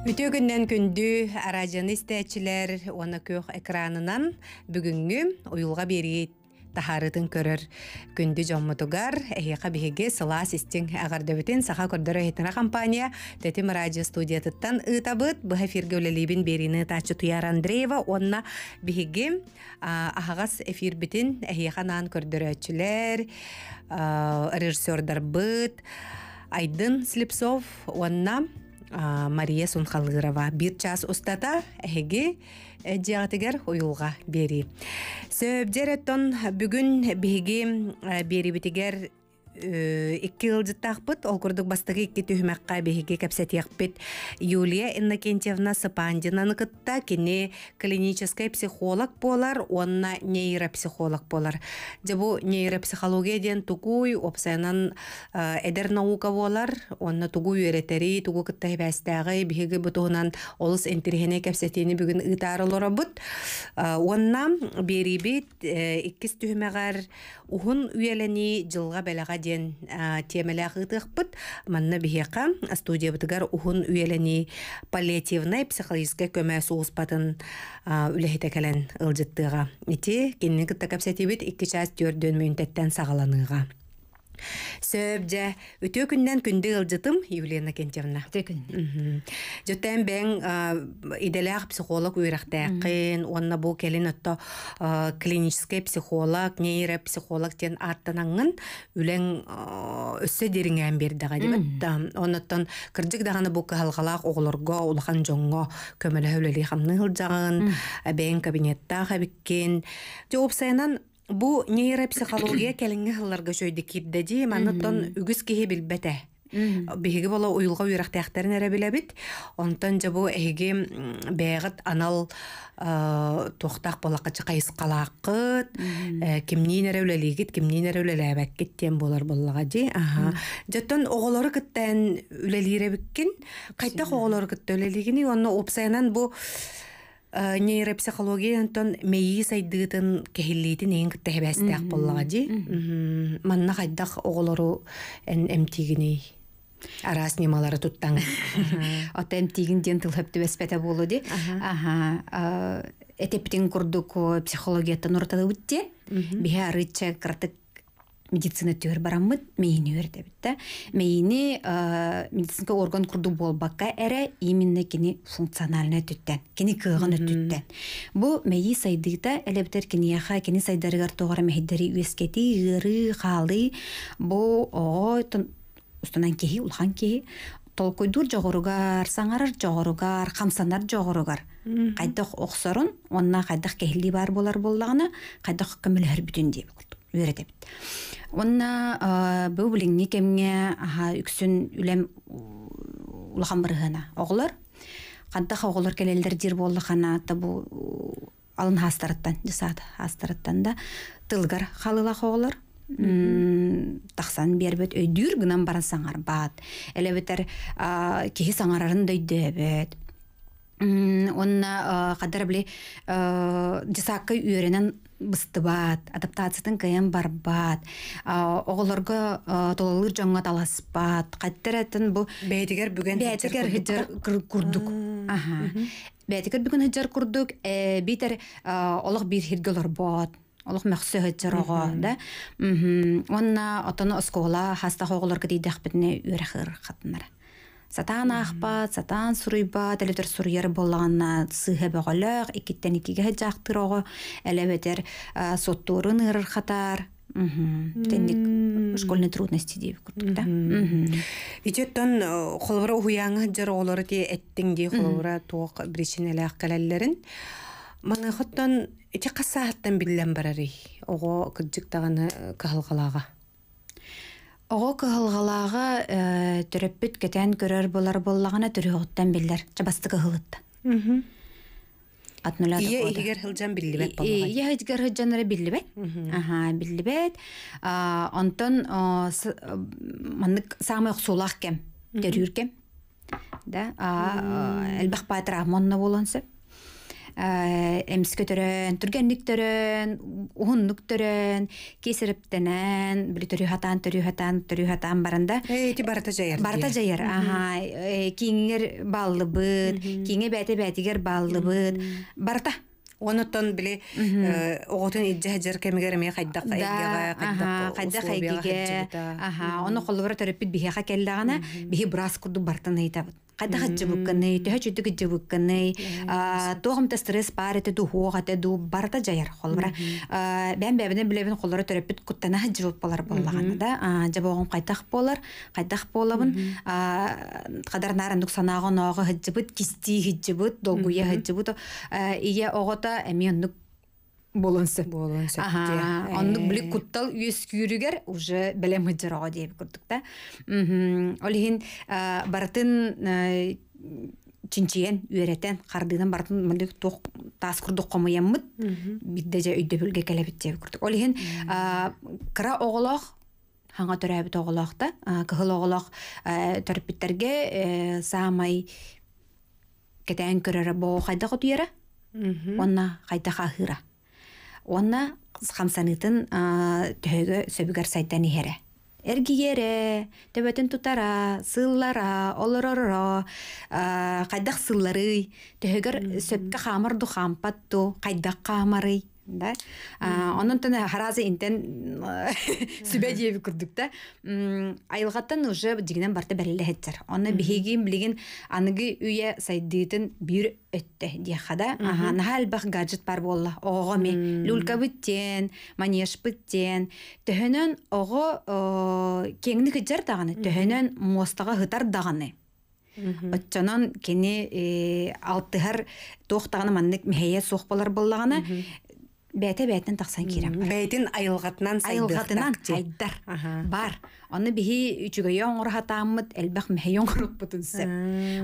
Үтөгіннен күндү аражаны істәчілер оны көк экранынан бүгінгі уюлга берейт тахарытын көрөр күндү жоммутугар эхиха биһиги сылас истин агардабытын саха көрдөр компания тетим радио студиятыттан ыытабыт быха эфирге үлелибин берини тачы туяр андреева онна биһиги ахагас эфир битин эхиха наан көрдөрөчүлер режиссердарбыт айдын слепсов онна мария сунхалырова бир час устата эһиги дьиатигер уюлга бери сөбдер эттон бүгүн биһиги э, берибитигер Э, икки ылжыттаахпыт ол курдук бастыгы икки түһүмэкка биһиги кэпсэтиэхпит юлия иннокентьевна сыпандинаныкытта кини клинический психолог болар онна нейропсихолог болар бу нейропсихология диэн тугуй опсайнан эдер наука болар онна тугуй үөретери тугу кыттаһибээстээҕи биһиги бутуһунан олус интирихине кэпсэтиини бүгүн ыытаарылорабыт э, онна биэрибит э, иккис түһүмэҕэр ухун үйэлэни жылға бэлэҕэ ден темелях ытыхпыт манна бихека студия бытыгар ухун үелени паллиативной психологическая көмө суғыспатын үлехитекелен ылжыттыга ити кинни кытта капсетибит икки час төрдөн мөнтеттен сагаланыга Сөп жа, өте күннен күнді ғылжытым Юлена Кентевна. Өте күннен. Жөттен бән иделяқ психолог үйрақтайқын, онна бұл келін өтті клинический психолог, нейропсихолог тен өлен үлен деріңе деріңен бердіға деп. өттін кірдік дағаны бұл қалғалақ оғылырға, олған жоңға көмілі өлелі қамның ғылжағын, бен кабинетта қабіккен. Жоғып сайынан Бу нейропсихология кәліңгі хылларга сөйді кирдәді, маннаттан үгіз кеге білбәтә. Беге бола уйылға уйрақтаяқтарын әрі біләбіт. Онтан жабу әйге бәғыт анал э, тоқтақ болаққачы қайыс қалаққыт, э, кімнен әрі үләлегіт, кімнен әрі үләләбәк кеттен болар же де. Жаттан оғылары күттән үләлеребіккен, қайттақ оғылары күтті үләлегіні, оны опсайынан бұл Э, нейропсихология онтон мейи сайдыытын кехиллиитин ээн кыттахебээстээх боллаға ди манна хайдах оголору эн эмтигиней араас немалары туттаң ота эмтигин диэн тылхэптүбеспэте болу ди э, этептин курдук э, ортада өтте, биһе арычча кыртык медицина төр деп мейини өрдебитте мейини медицинка орган курду бақа әрі именно кини функциональный түттен кини кыгын түттен бу мейі сайдыта элебтер кини яха кини сайдарыгар тогора мехиддери өскеті ғыры қалы бу ұстанан устанан кехи улхан кехи толкуйдур жогоругар саңарар жогоругар қамсанар жогоругар кайдах оксорун онна бар болар болдағына кайдах кімілер бүтін дей үөрете онна бу билиңни кемге аха үксүн үлем улахан барыгына оголор кантах оголор келелдер дир хана та бу алын хастараттан жасады хастараттан да тылгар халыла оголор тақсан бербет өйдүр гынан баран саңарбат элебетер кихи саңарарын дөйдөбөт онна кадар биле жасакка үйөренен быстыбат адаптациядан кыйын барбат оголорго тололыр жоңго таласпат бүген бу бээтигер бүгүн бээтигер хыджар курдук бээтигер бүгүн хыджар курдук э, битер олох бир хиргелор бот олох мәхсө хыджароға да онна отоны оскола хаста дейді кедейдахбитне үрәхыр хатыннар Сатан ахпа, сатан суруйба, тәлетер суруяр боллағанна сыһы бөғаләғ, икеттен икеге жақтырығы, элеветер э, соттурын ырырхатар, Тендик школьные трудности дип да. Итет тон э, холбара уяңы жер олары ти эттиң ди холбара тоқ биричинелек калалларын. Мана хоттан ичи касааттан биллен барари. Ого кыджык таганы э, кахалгалага. Ого кыһылгалаага э, төрөппүт кетен көрөр болар боллагына түрі биллер. Чабасты жабасты Мм. Атнулады кода. Ие игер хылжан биллибет болган. Ие игер хылжанлары биллибет. Аха, биллибет. А, онтон маннык самый сулах кем. Төрүркем. Да, а, э, элбах патра монна болонсып. Э, эмс көтөрөн, түргәнлек төрөн, уһуннук төрөн, кесирептенен, бир төрү хатан, төрү хатан, төрү э, Эти барта җайер. Барта җайер. Аһа, э, киңер баллы бит, киңе бәте бәтигер баллы Барта Оны биле оготын иджа хаджар кемегер ме хайдда кайга кайдда кайдда хайгиге аха оны холлора төрөп бит бихе хакелдагана бихе брас курду бартын айтабыт қайдағат жүбіккіні, түйәч үдігі жүбіккіні, тоғымта стресс бар әті ду, хуға әті ду, барда жайыр қолбыра. Бән бәбінен білебін қолары төреппіт күттіна жүбік болар болағаны да, жабоғым қайтақ болар, қайтақ болабын, қадар нарындық санағы оғы хыджібіт, кисті хыджібіт, долгуя хыджібіт, ие оғыта әме болонсы болонсы ага онны э. билик куттал үйес уже белем хыджырого деп курдук да Ол э, барытын э, чинчиен үйрәтен қардыдан бартын мындай тоқ тас курдук комуяммыт бидде же үйдө бүлге келебит деп курдук олихин кыра оголох хаңа төрәбит оголох да кыхыл оголох самай онна онна хамсанытын төһөгө сөбүгер сайтан иһере эргиере төбөтүн тутара сыллара олороро қайдақ сылларый төһөгөр сөпкө хамыр хампатту кайдак хамарый да онон тен харазы интен э, сүбә диеби күрдүк да айылгаттан уже дигинен барта бәрелехеттер оны бихигин билигин аныгы үйе сайдыытын бир өттө диехада нахалбах гаджет бар болла ого ме люлька бүттен манеж бүттен төһөнөн ого э, кеңни кыжар даганы төһөнөн мостага хытар даганы Отчанан кени э, алтыгар тоқтағаны маннык мәйе суох болар боллағаны бәте бәтін тақсан керем бар. Бәтін айылғатынан сайдықтақ Айылғатынан Айдар. Бар. Оны бігі үчігі ең хатамыт, әлбәқ мәй ең ұрық бұтын сәп.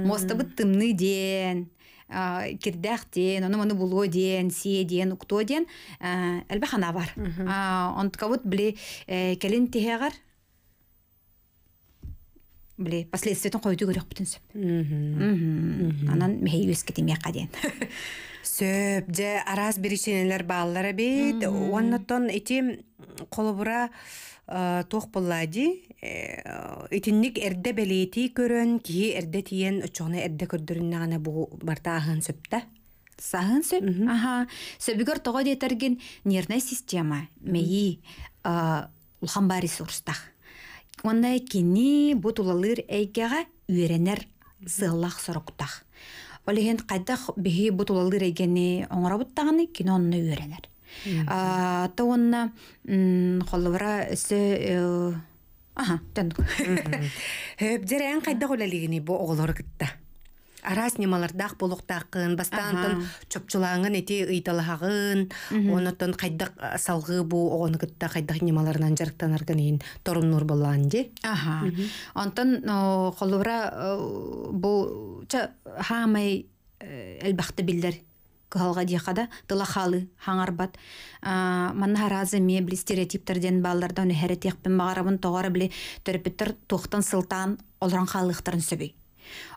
Мосты бұт тымны ден, кирдәқ ден, оны мұны бұлу ден, сие ден, ұқто ден, әлбәқ ана бар. Онтқа бұт біле э, кәлін тегеғар, біле последствиятын қойды көрек бұтын сәп. Анан мәй өз кетемей қаден сөп же араз беришенелер бааллар бит оннотон ити колубура э, тох буллади э, итинник эрде белети көрөн кии эрде тиен очону эрде көрдүрүнне гана бу барта ахын сөп да саһын сөп аха сөбүгөр того диэтерген нервная система меи э, улхамба ресурстах онна кини бу тулалыр үйренер сыллах соруктах Олеген қайдақ бігі бұтылалды регені оңырабыттағаны кинонны үйренер. Та онна қолыбыра үсі... Э, аха, тәндік. Хөп, дәрәйін қайдақ олалығыны бұ оғылыр күтті арас немалардах болуқтақын бастаантын чопчулаңын эти ыйталахагын онотон кайдак э, салгы бу огонугытта кайдак немаларынан жарыктанарган эйин торун нур боллаан же аха онтон э, холура э, бу хаамай элбахты билдер кыһалга диэхада тылахалы хаңарбат манна разы ме бил стереотиптерден баллардан үһәрэ тиэхпин магарабын тоғара били төреппиттер туохтан сылтан олоран хаалыхтарын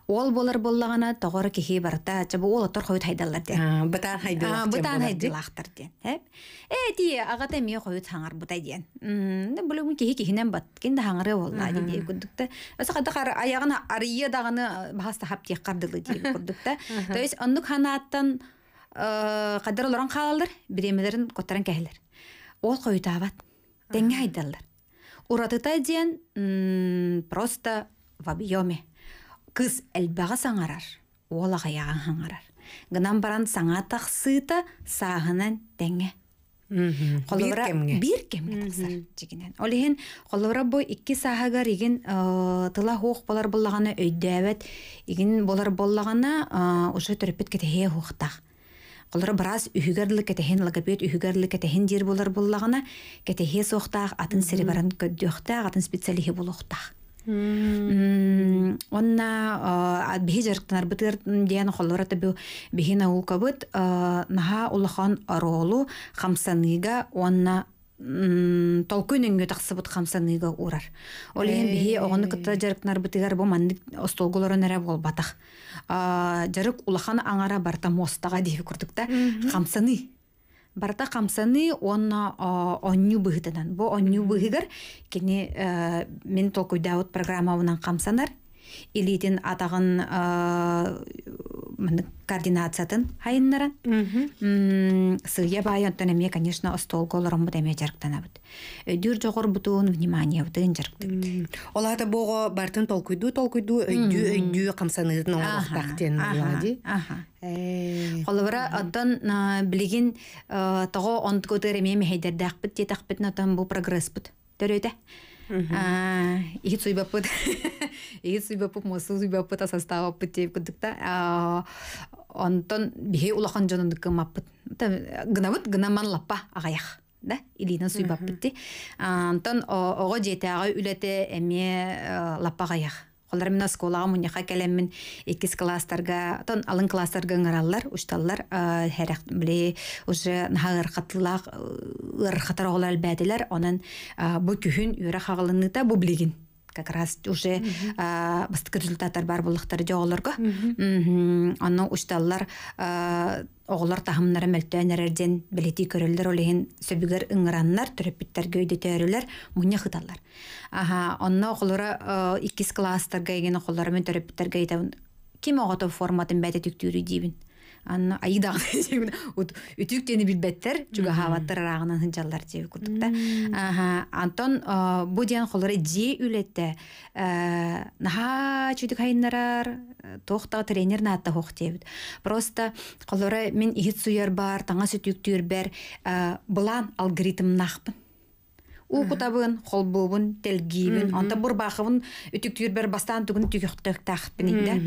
ол болар боллагана тоғор кихи барта чабы ол отор хойт хайдаллар де бытан хайдалах бытан хайдалахтар де эти агата ми хойт хаңар бутай ден булугун кихи кихинен бат кинде хаңары болла ди күндүктө осы ката кар аягына ария даганы баста хап тек кардылы ди күндүктө то есть ондук ханаттан э, кадыр олорон калалдыр биремелерин коттаран кехилер ол хойтабат теңге хайдаллар уратыта диен просто в объеме кыз әлбаға саңарар олағаяға аңарар гынан баран саңа тақсыта сағынан тәңе Қолыбыра бір кемге тақсар жегенен. Олеген қолыбыра бой икки сахагар иген ә, тыла хоқ болар боллағаны өйдәбет, иген болар боллағана уже ә, төріппет кетеге хоқтақ. Қолыры біраз үхігерлі кетехен логопед, үхігерлі кетехен дер болар боллағана кетеге соқтақ, атын сәрі баран көдді атын специалихи болуқтақ онна адбихи жарыктанар бытыр диэн холлора табы бихина улкабыт наха улахан аролу хамсаныга онна толкуй нөңгө тахсыбыт хамсаныга урар. Олен бихи оғаны э. кытта жарыктанар бытыгар бу маннык остолголора нәре бол батах. Жарык улахан аңара барта мостага дейіп курдук та хамсаны барта қамсаны оны онню быгытынан бо онню быгыгар кини э, мен толкуйда вот программа қамсанар, камсанар атағын... Э, координациятын хайыннаран сыя бай онтон эмиэ конечно остолго олороммут эмиэ жарыктанабыт өйдүр э, жогор бутуун внимание бутыын жарыктыбыт оларды бого бартын толкуйду толкуйду өйдү өйдү камсаныытын тен ди колобара э, оттон э, билигин того онткотер эмиэ мехейдердеакпыт диэтакпытн отон прогресс бут төрөйдө Игит суй бапыт. Игит суй бапыт, мосу суй бапыт, асаста бапыт тейп күдікта. Онтон бихе улахан жанындықы мапыт. Гынавыт гынаман лаппа ағаяқ. Да, илина суй бапытты. Антон оға жеті ағы үләті әме э, лаппа ағаяқ. Олар мен осколаға мұнеға кәлемін екіз кластарға, тон алын класстарға ыңыраллар, ұшталлар, хәрәқ біле, уже нағыр қатылақ, ұрқатар оғылар бәділер, оның бұ күхін үйрі қағылынны да бұ білеген. как раз уже быстрый результат бар булыктар дегалар го аны учталлар оғылар тахымнары мәлті әнерерден білетей көрелдер олейін сөбігер ыңыраннар түріппеттер көйді тәрілер мұне қыталар аха 2 gaygen мен törepitler gaýdaw kim ogatow форматын bäde tükdüri diýbin анна айда вот үтүктени билбеттер жүгө хаваттар арагынан хынжаллар жеби курдук да антон э, бу диэн холоре же үлетте э, наха чүдүк хайыннарар э, тохтага тренер наатта хох дебит просто мен егіт суяр бар таңа сүтүктүүр бер бұлан алгоритм нахпын уукутабын холбубун телгибин онта бурбаахыбын үтүктүүр бер бастан түгүн түгөхтөктаахпин не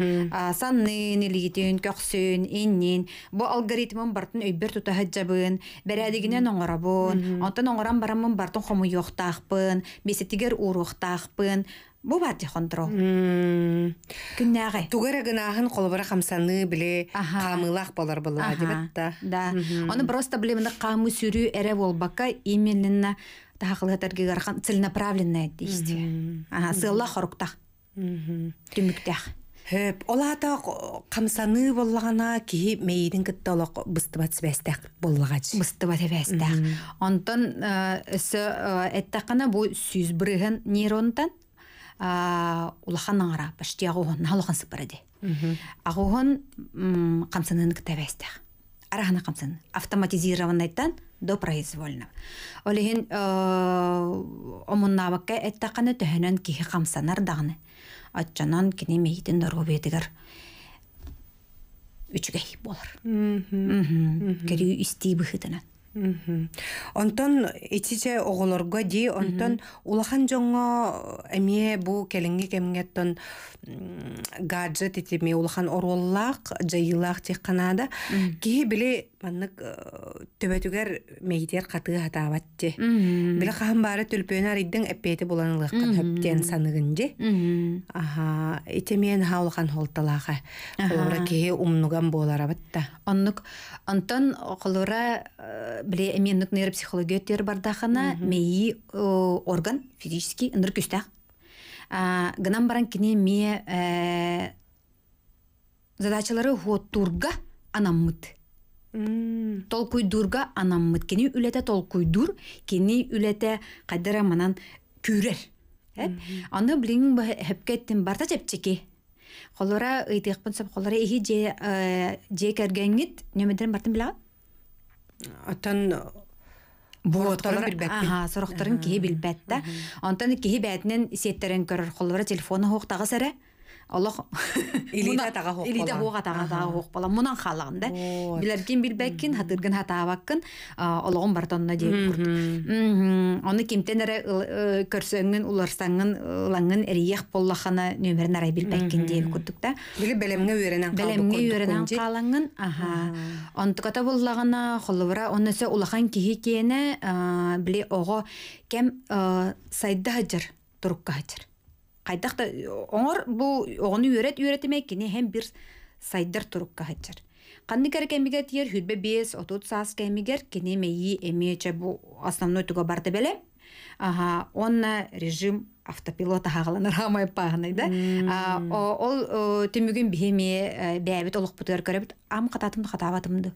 саннын илигитин көхсүн иннин бу алгоритмым бартын өйбөр тутахаджабын бэрээдигинен оңорабын онтон оңоран барамын бартын хомуйуохтаахпын бесетигер уруохтаахпын бу бар дихонтро күннәгы тугара гынахын колбара хамсаны биле камылах болар була да оны просто биле мында камы сүрүү эре болбакка именно тахылытар гыгархан целенаправленное действие. Ага, сылла хорукта. Хэп, ола олата камсаны боллагана ки мейдин кытта олок быстыбат сбестек боллагач. Быстыбат эбестек. Онтон э, өсө э, эттакана бу сүз бирген нейронтан э, улахан аңара, оған, оғын, налыған сыпырады. Ағығын қамсанын кітабәстіқ арахана камсан автоматизированныйдан до произвольно олиһин э, омуннаабакка эттаканы төһөнөн киһи камсанар дагыны отчанан кини мейитин доргубетигер үчүгей болар кери истий быхытынан Онтон итиче оголорго ди, онтон улахан жоңго эмие бу келинге кемгеттон гаджет итеме улахан оруллак жайылак тек канада. ки били маннык э, төбөтүгер мейдер катыы же бирок хаан баары төлпөөн ариддин эппети буланылыккан хөптен же. аха мен хаулахан холталааха холора кихи умнуган буоларабатта оннук онтон холора э, биле эмиеннук нейропсихология тер бардахана мейи э, орган физический ыныр күстах гынан баран кине ме задачалары хотурга анаммыт толкуйдурга анам мыткени үлете толкуйдур кени үлете кайдыра манан күүрер аны билиң хепкеттин барта чепчеки холора ыйтыакпын сап холора ихи же же кергеңит немеден бартын билага атан Ага, сорохтарын киһи билбәт да. Онтан киһи бәтнен сеттерен көрөр холора телефону хоқтагы сәре. Олох. бала. Мунан халаган да. Билерген билбеккин, Оны кимтен эре уларсаңын уларсаңгын лаңгын эрияк боллахана нөмерин арай билбеккин деп курдук да. Биле белемге үйренен үйренен Онтуката улахан кихи биле ого кем сайда турукка қайтақта оңор бұл оғыны үйрет үйретіме кене хем бір сайдар тұрыққа хатчар. қанды кәрі кәмігер тиер хүлбе бес, отут саас кәмігер кене мейі бұл основной түгі барды бәле. Ага, онна режим автопилота хағыланыр хамай пағынай да. Ол түмігін бігеме бәбіт олық бұтығар көребіт, ам қататымды, қатаватымды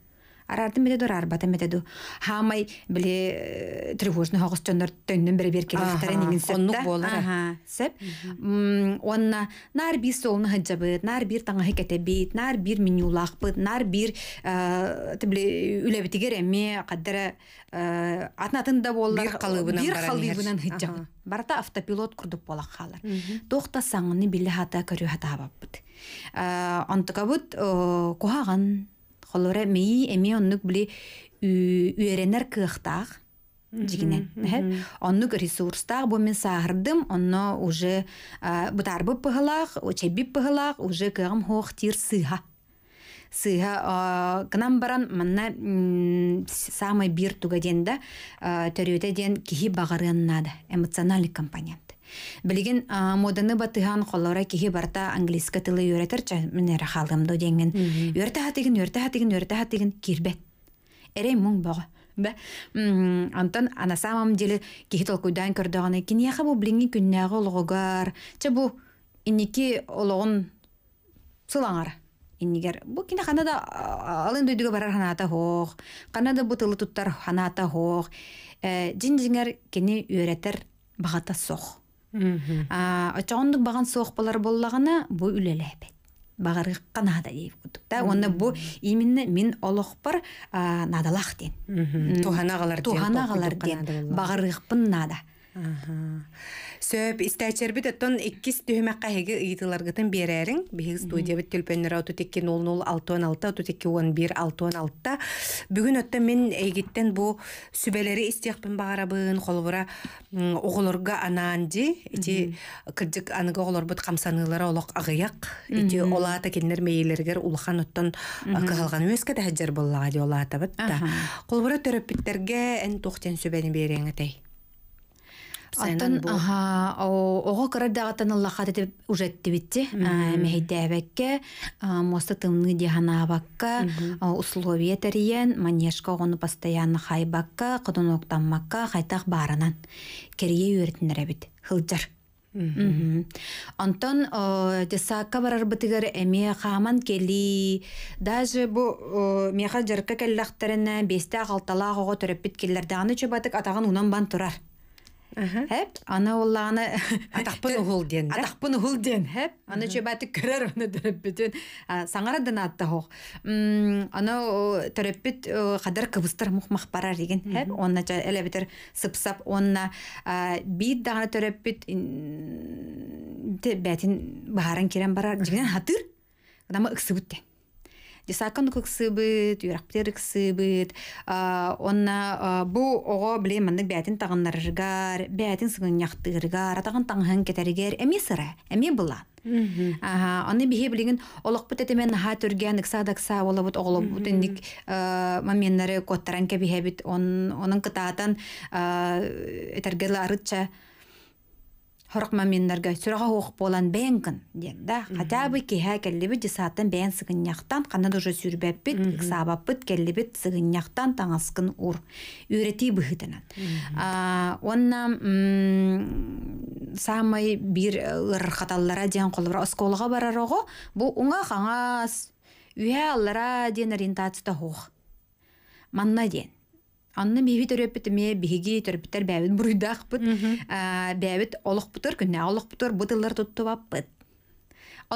арардын бетедур арбатын бетедур хамай биле э, тревожный хогостоннор төннүн бире беркелехтерен иңин оннук болар сеп онна нар бир солны хаджабы нар бир таңаһы бит нар бир менюлахпыт нар бир э, тибиле үлебитигер эми каддара э, атнатын да боллар бир калыбынан бир калыбынан хаджабыт барта автопилот курдук болак халар тохта биле хата көрү хата хабаппыт онтукабыт кухаган холора мии эми оннук били үеренер кыахтаах дигине оннук ресурстаах бу мен саардым онно уже бутарбып пыгылаах чебип пыгылаах уже кыгым хоох тир сыыха сыыха кынан баран манна самый бир туга ден да төрүөтө ден кихи багарыаннаада эмоциональный компания Билигин моданы батыхан холлора киһи барта английска тылы үйрәтер минере халымды деген. Үйрәтә хатыгын, үйрәтә хатыгын, үйрәтә хатыгын кирбет. Эрей муң бага. Бә, антон ана самом деле киһи толкуйдан көрдөгөн экен, яха бу блинги күннәгы олгогар. Че бу инники ологон сылаңар. Иннигер бу кине ханада алын барар ханата хох. Канада бу тылы туттар ханата хох. Э, жин-жиңер кини үйрәтер багата сох очоғундук баган соохпалар боллагана бу үлелепет багарыкка наада дейб кудук да онна бу именно мин олохпар надалах ден туханагалар ден туханагалар ден багарыкпын наада Сөп истәчербит оттон 2 төһмәккә һеге ыйтыларгытын берәрин, биһиз студия бит төлпөннөр ауту он бир алты он алтыда бүгүн оттон мен эгиттен бу сүбелери истекпен багарабын, холбура оголорга ананди, ити кырдык аныга оголор бит камсанылары агыяк, ити олата кеннер мейлергер улхан оттон кыгалган өскә тәһәҗҗер булла ди олата бит. Холбура төрөп биттерге эн тохтен сүбәне берәңәтәй аттан аха ого карарда аттан алла хатып ужетти битти мехидәбәккә э, э, моста тымны диханабакка э, условия тәриян манешка оны постоянно хайбакка кыдыноктанмакка қайтақ барынан керие үйрәтеннәр бит хылҗар Антон тесакка барар бытыгар қаман келі, кели даже бу меха жарка келлахтарына бесте алталага го төрөп биткеллерде аны чөбатык атағын унан бан тұрар. Хэп, ана улланы атақпын угул ден. Атақпын угул ден, хэп. Аны чебаты кирер аны дөрөппетен. Саңара дана хоқ. аны Ана төрөппет қадар кыбыстыр мухмах барар деген, хэп. Онна эле битер сыпсап, онна бит дагы төрөппет бәтин баарын керен барар деген хатыр. Нама ыксыбыттен десакан кыксыбыт үрәктер кысыбыт онна бу ого биле мандык бәтин тагыннарыгар бәтин сыгын яктырыгар атаған таңһан кетәргер эми сыра эми була Ага, аны бихе билеген олоқ бит этемен ха төрген иксадакса ола бут огло бут индик моментлары коттаран кебихе бит он онын кытаатан арытча хорқма мәменнерге сүрға оқ болан бәңгін дегді хотя бы кеха келлебі десатын бән сыгынняқтан қанат уже сүрбәппіт иксабаппыт келлебіт сыгынняқтан таңаскын ур үйрети а онна самый бир э, ырхаталлара диэн қолыбыра осколға барар оғо бу уңа хаңас үйә аллара диэн ориентацияда хоқ манна диэн Анны биһи төрөппүт ме биһиги төрөппүттер бәбит буруйдахпыт. Ә, бәбит олохпутыр күннә олохпутыр бұд. туттубаппыт.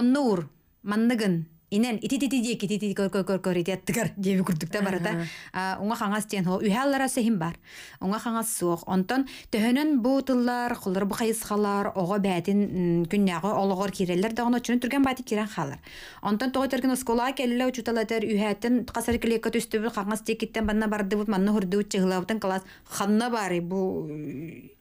ұр, манныгын инен итититидиэки тити көр итиаттыгар деби күрдүктэ барата уңа хаңас тиен хо үһәллара сехим бар уңа хаңас суох онтон төһөнөн бу тыллар куллар бу кайысхалар ого бәтин күннягы ологор киреллер дагына чүн түрген байтып кирен халар онтон тогой терген оскола келле учуталатер үһәтен касар килекке түстүбүл хаңас текиттен банна барды бут манна хурдыбут чыгылабытын класс ханна бары бу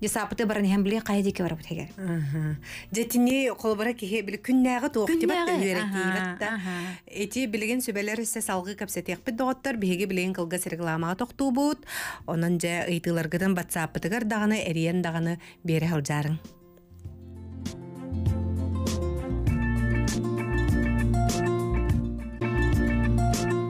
десапты баран биле кайда деке барабыт хегер жетини колбара кихе били күннәгы тоох дебат да эти билген сөбелер се салгы капсетек бит доктор биге билген кылга рекламага токтубут онон же ыйтыларгыдан батсапытыгар даганы эриен даганы бере алжарың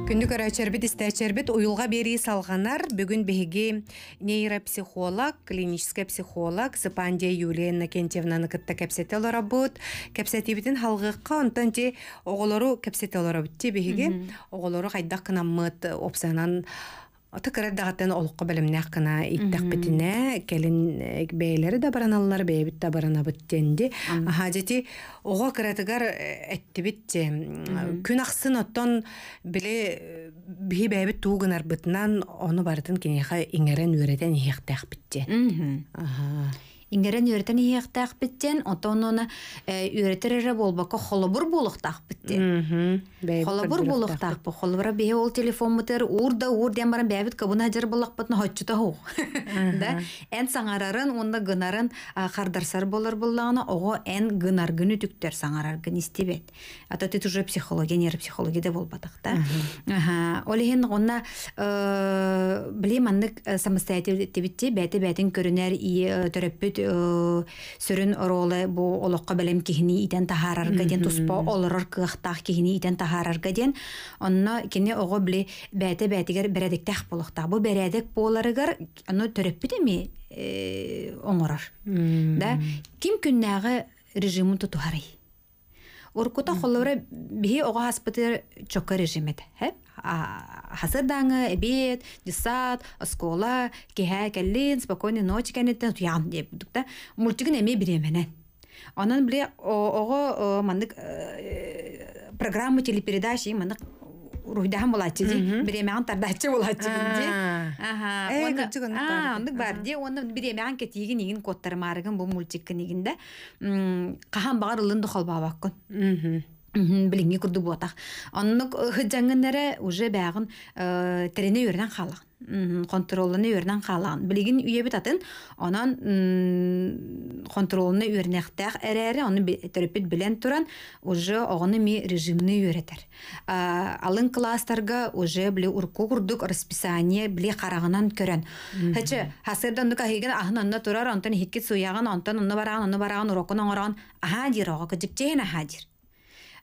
Күндік әрәчәрбет, істәчәрбет ұйылға бері салғанар бүгін беге нейропсихолог, клинический психолог Сыпандия Юлия Кентевнаны кытта кәпсетел орабыт. бітін халғыққа онтан те оғылару кәпсетел орабыт. Те беге оғылару қайдақ қынаммыт опсанан Ата кара дагатан олуққа билим нақына иттақбитине келин бейлери да бараналлар бей бит та э, барана бит тенди хажети ого каратыгар этти бит те күн ахсын оттон биле би э, бей бит тугынар битнан аны бардын кенеха иңерен үрәтен яқтақ бит те иңгерен үйрәтен иектәк биттен, отонуна үйрәтерере э, болбака холобур болуктак биттен. Холобур болуктак, бу холобура бе ол телефон мутер, урда урден баран бәбит кабуна жер болак бутна хатчыта ху. Да, эн саңарарын, онда гынарын хардарсар болар буллагына, ого эн гынар гүні түктер саңарар гын истебет. Ата ты уже психология, нейропсихология да болбатак, да. Аха, олеген онна э билем анны э, самостоятельно тибитте бәте бәтен көрүнәр и э, төрөппөт сөрүн ролы бу олоққа белем кехини иден таһарар гаден туспо олорор кыхтах кехини иден таһарар гаден онна кене ого бле бәте бәтигер бередек тах болоқта бу бередек боларыгар оно төрөп бидеме э, оңорар да ким күннәгы режимын тутуһары Оркута холлора бихи оға хаспатыр чокка режимет. Хасыр даңы, эбет, десат, оскола, кеха, кәлін, спокойны ночи кәнеттен, э, туям деп бұдықта. Мультигін әме біремені. Онын біле оға мандық э, программа телепередачи мандық руйдахан болачы ди биремян тардачы болачы ди аха э, ондук бар ди онда биремян кетигин игин коттар марыгын бу мультиктин игинде кахан багар ылын дохолбаабаккун билинги курду буатах оннук э, хыджаңгыннере уже бәгын э, терене юрен каалаган контролуны үйөрнен қалан. Білігін үйебіт атын, онан контролуны үйөрнектәк әрәрі, оны төріпіт білен тұран, уже оғыны ми режимны үйөретер. Алын класстарға уже біле урку күрдік расписание біле қарағынан көрін. Хәчі, хасырдан нұқа хеген ахын онна тұрар, онтан хеккет суяған, онтан онна бараған, онна бараған, урокын оңараған, ахадир оға, күдіктейін ахадир.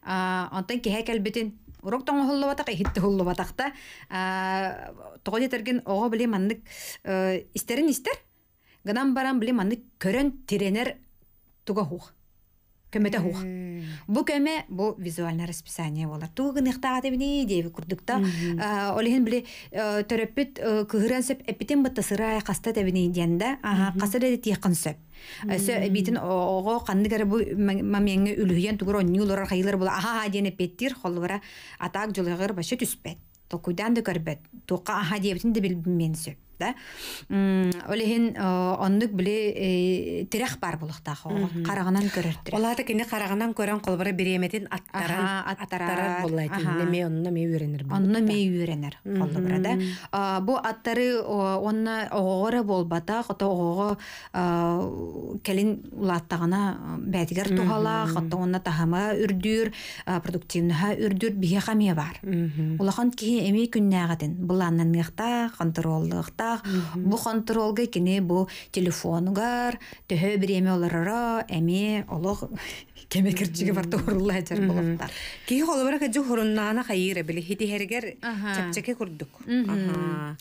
Онтан кехәк әлбетін, Урок тоңа холлобатак, хитте холлобатак да Тоғол жетерген оға біле маннык э, истерин истер. Гынан баран біле маннык көрін тиренер туга хух көмөтө хух бу көмө бу визуальное расписание болар тугын деби курдукта э, олихин били э, төрөппүт э, кыһыран сөп эпитен бытта сырая каста тебини диэн да каса да сөп өсө эбитин ого бу мамеңе тугур аха башы да олехин э, оннук били э, тирэх бар булуктах карагынан көрөртүр олата кине карагынан көрөн колбара биреметин аттара аттара буллайт неме онна ме үйренер онна ме үйренер колбара да бу аттары онна огора болбата ото ого э, келин улаттагына бәдигер тухалах ото онна тахама үрдүр продуктивныха үрдүр бихе хаме бар улахан ки эми күннәгәтен буланнан мехта контроллыкта тахтах бу контролга кине бу телефонугар төһө бир эме олорора эми олық кемекерчиге барта урулла эжер болоктар. Ки холобара кеджи хуруннаана хайыра били хити хергер чапчеке курдук.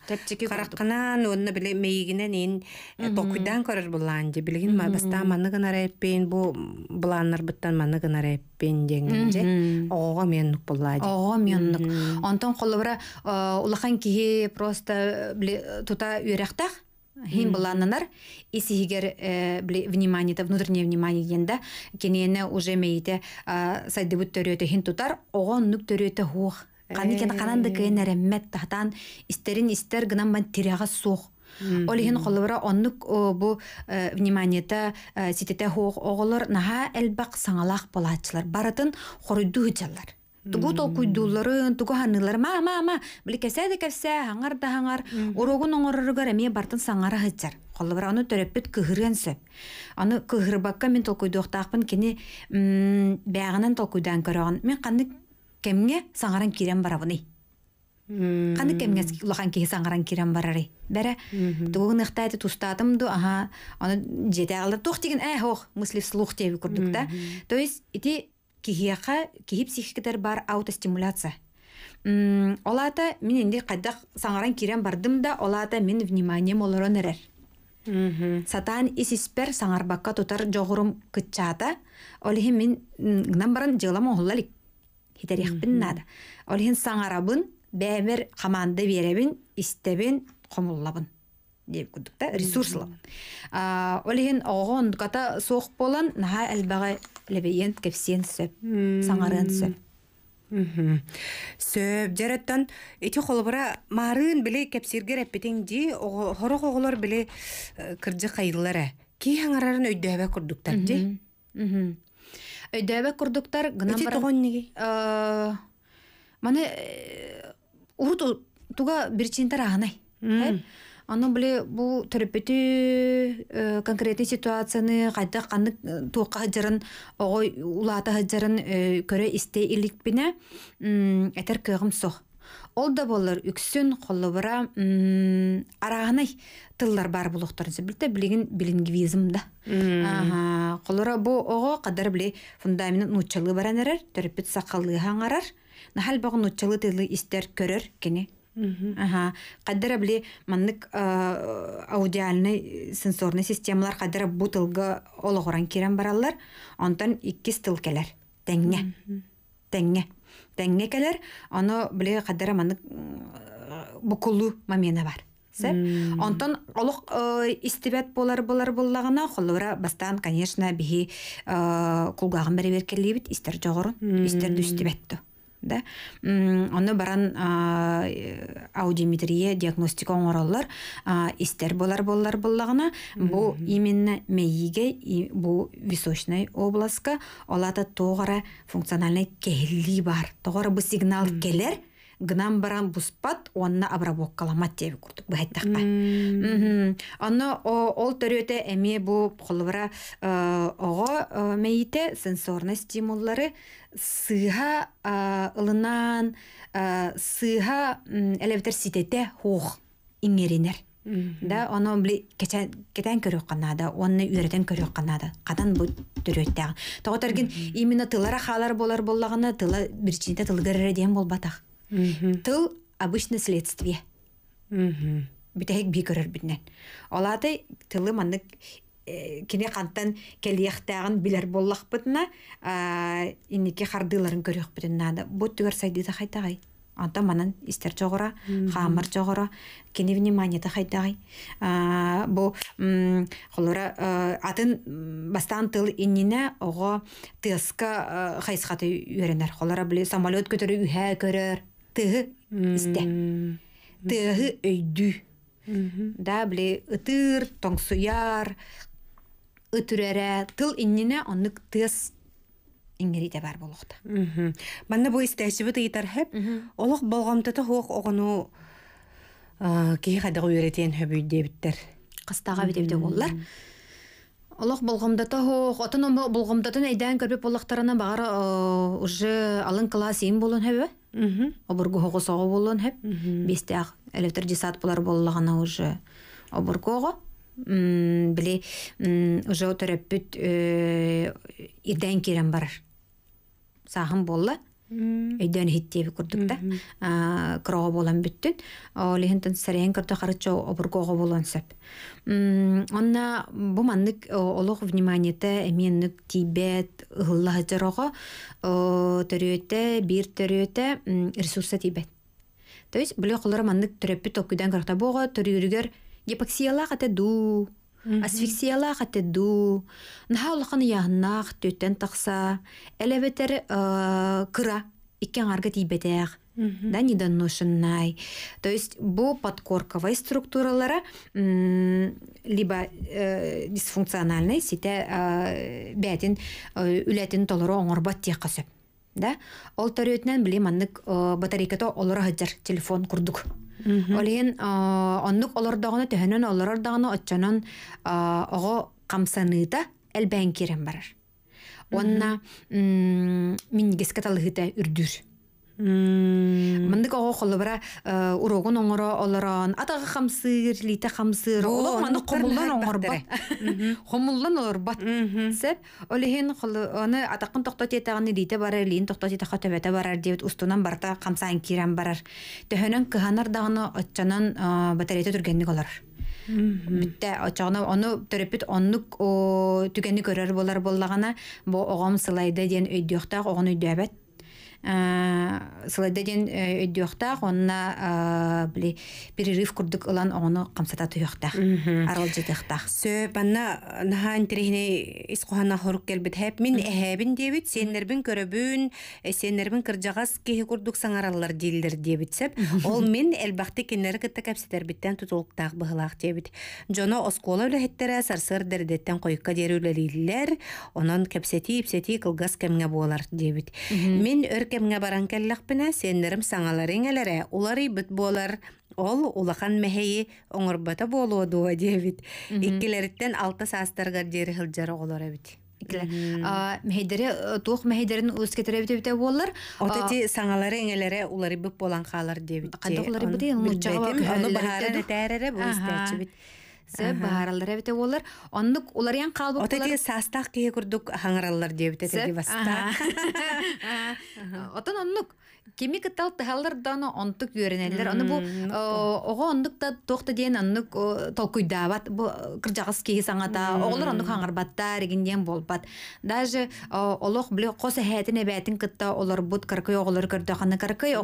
Чапчеке каракканан онна били мейигинен ин э, токуйдан көрөр булан же билигин ма баста маны гана райппен бу буланнар биттан маны гана райппен дегенже ого меннук булла. Ого меннук. Онтон холобара э, улахан кихи просто э, тута үйрәктәк Хим буланнар исигер э, бли внимание внутреннее внимание генде кенене уже мейте сайды бут төрөтө хин тутар огон нүктөрөтө төрөтө хух каны кен кананды э, кен э. реммет тахтан истерин истер гынан мен тирага сух оннук бу вниманиета ситете хух оголор наха элбак саңалак болатчылар баратын хоруйду хучаллар тугу толкуй дууларын тугу ханылар ма ма ма билекесе де кевсе хаңар да хаңар орогун оңороргар эме бартын саңара хыттар холлабар аны төрөппүт кыгырган сөп аны кыгырбакка мен толкуйдуктаакпын кини бээгинен толкуйдан көрөгөн мен канны кемге саңаран кирен барабыны Қаны кемгес лохан кеһи саңаран кирен барары. Бәрә дугын ихтайды тустадым ду аха аны жете алды тох диген э хох мысли вслух тебе күрдүк да. То есть ити кихияха кихи психикадар бар аутостимуляция олата мен енді қайдақ саңаран кирен бардым да олата мен вниманием олорон эрер сатаан исиспер саңарбакка тутар жогурум кытчаата олихи мен гнан баран жыгылам охуллалик хитерихпин нада олихин саңарабын бәмер қаманды беребин истебин комуллабын деп күдікті ресурслы олеген оғон ката соқ болан наха әлбәғе лебейен кепсен сөп саңарын сөп сөп жараттан эти холбара марын биле кепсиргер эппетен ди хорох оголор биле э, кырдьы кайыллара ә. ки аңарарын өйдөбө курдуктар ди өйдөбө курдуктар гнам тогон неги э, маны э, урут туга бирчинтар аанай Аны біле бұл түріпеті э, конкретный ситуацияны қайда қаны э, тоққа хаджарын, оғой ұлаты хаджарын э, көрі істе илікпіне әтір көғым соқ. Ол да болыр үксін, бұра арағанай тыллар бар бұлықтырынсы білді, білген билингвизм да. Қолыра бұ оғы қадар біле фундамент бар баранарар, түріпет сақалығы аңарар, нахал бағы нұтчалы тылы істер көрер кені Аха. Каддара біле маннык аудиальный сенсорный системалар каддара бу тылгы олоғоран керен бараллар. Онтан иккис стыл келер. Тәңне. Тәңе. Тәңе келер. Оны біле қадыра маннык бұқылу мамена бар. Сәп. Онтан олық істебет болар болар боллағына қолыра бастан, конечно, бігі құлғағын бәрі беркелейбіт, істер жоғырын, истер дүстебетті да оны баран э, аудиометрия диагностика ә, истер болар боллар боллагына бу именно мейиге бу височный областка олата тоғара функциональный келі бар тоғыра бу сигнал келер гнам баран буспат онна абравоккаламат тев курдук бахаттакка оно ол төрөтө эми бу холбара э, ого э, мейите сенсорный стимуллары сыха э, ылынан сыга ситете хух иңеринер да оно бли кетен көрөк канада онны үйрөтен көрөк канада кадан бу төрөттөгү тоготаргин именно тылара халар болар боллагына тыла чинте тылгырыре ден болбатах тыл обычно следствие бүтэһик би көрөрбүтнен олаты тылы манны э, кине хантан келиэхтээҕин билэр боллахпытына э, инники хардыыларын көрөхпүтүн наада бу түгөр сайдыта қайтағай, онто манын истер чогора хаамар чогора кини вниманиета хайтагай э, бу холора атын бастан тыл иннине ого тыаска хайсхаты үйренер холора бли самолет көтөрү үһэ көрөр тыгы исте тыгы өйдү да биле ытыр тоңсуяр ытүрәрә тыл иннине оннык тыс да бар болохта. Манна бу истәсибе тыйтар һәп, олык болгамтыта хук огыну кей хадыгы үйрәтен һәбүй дебиттер. Кыстага бидебде боллар. Олох болгомдата хох, отын болгомдатын эйдээн көрбеп боллақтарына бағар уже алын класс ин болын хөбү обургу хогосого болон хеп бестеах электр десат булар боллагана уже обургого били уже бүт э, иден кирен барар сахын болла өйдөн хиттеби курдук да кыроо болан бүттүн олихинтен сарен көрдө харычо обургого болон сап онна бу маннык олох вниманиете эменнүк тибет ыгылла жарого төрөте бир төрөте ресурса тибет то есть буле колор маннык төрөппү токуйдан көрөхтө бого төрүрүгөр гипоксиялах ате дуу асфиксиялаах ду наха улахан яһыннаах төттен тақса, элебетер э, кыра иккен арғы тийбетеах да недоношенной то есть бу подкорковай структуралары либо э, дисфункциональный сите э, бәтин үләтин толору оңорбат қасып. да ол білем анық батарейкеті олыра олора телефон курдук Олен оннук олор дагына төһөнөн олор дагына аччанын ого камсаныта эл банк керем барар. Онна мин гискаталыта үрдүр. Мындык ого бара э, урогун оңоро олорон, атагы хамсыр, лите хамсыр, олок маны комулдан оңорбат. Комулдан олорбат. Сеп, олехин аны атакын токтот этагыны лите барар, лин токтот эте хатабата барар деп устунан барта камсан кирам барар. Төһөнөн кыханар дагыны отчанан э, батарейте түргенник олар. Бүтте очоғына оны төрепіт оннук түгені көрөр болар боллағана, бо оғам сылайды ден өйдіоқтақ оғын өйдіөбет Э, сылайдаден э, өйдөктақ онна э, били перерыв курдук ылан ону камсата туйоктақ арал жетектақ сөп анна наха интерехне искухана хорук келбит хэп мен эхэбин дебит сендербин көрөбүн сендербин кыржагас кехи курдук саңараллар дилдер дебит сеп ол мин элбахты кеннери кытта кепситербиттен тутулуктаак быгылаак дебит жоно оскола үлэхеттере сарсыр дердеттен койукка дерүүлэлилер онон кепсети ипсети кылгас кемге буолар дебит мин өр кемге баран келлақпына сеннерім саңаларың әлірі, олары бұт болар, ол улахан мәхейі оңырбата болу одуа дебіт. Иккілеріттен алты састарғар дері хылджары олар әбіт. Мәйдері, тоқ мәйдерін өз кетірі біте біте болар. Отати саңалары еңелері улары бұп болан қалар дебіт. Қанда улары бұты, мұнчаға бақ. Оны бағарын әтәрірі бұл істәчі се баараллар эбите олар оннук уларыян калбык Ота тие састак кие курдук хаңыраллар дебите тие бастак. Отон оннук кеми кытал тыһаллар да онтук үйренелер ону бу э, ого ондук да тохта диэн оннук э, толкуйдаабат бу э, кырдьагас болбат даже олох били кос эһээтин эбээтин кытта олорбут каркай оголор көрдөханы каркай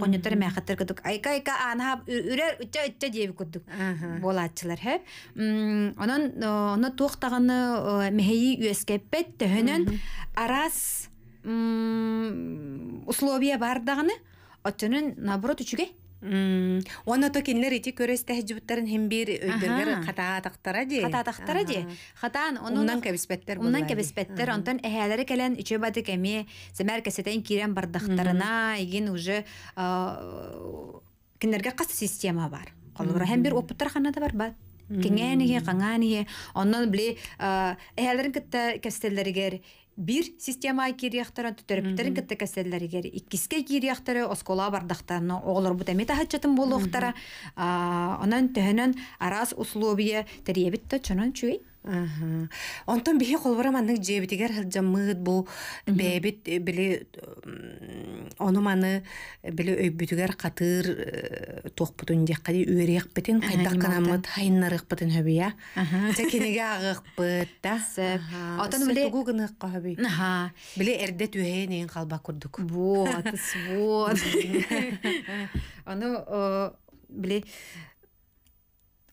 үрер Атынын наоборот үчүгэ. Мм, оно то кинлер ити көрөс тәҗрибәтләрен һәм бер өйдәләр хата тактара ди. Хата тактара ди. Хатан оннан кәбиспәтләр булды. Оннан кәбиспәтләр онтан әһәләре кәлән иҗе бады кәми, зәмәркәсәдән кирән бар дахтарына, ягын уҗы кинлергә каса система бар. Калыбыра һәм бер опыттар ханада бар ба. Кенгәнеге, каңганеге, оннан бле әһәләрен кәстәләргә, бир система кире яктыра төтөрүп терин кетте кеселдер кере икиске оскола бардыктан оолор бу тамета хаттын болуу хтара аа анан араз условия тереби тө чөнөн чүй Онтон бихи холбара манны жебитигер хылжа мыгыт бу бэбит э, били ону маны э, били өйбүтүгер катыр э, тохпутун деккади үйрекпитин кайдак канамыт хайнарыкпытын хөбия текинеге агыкпыт да отон биле тугу гыныкка хөби биле эрде түһэ нейин калбак курдук вот вот ону биле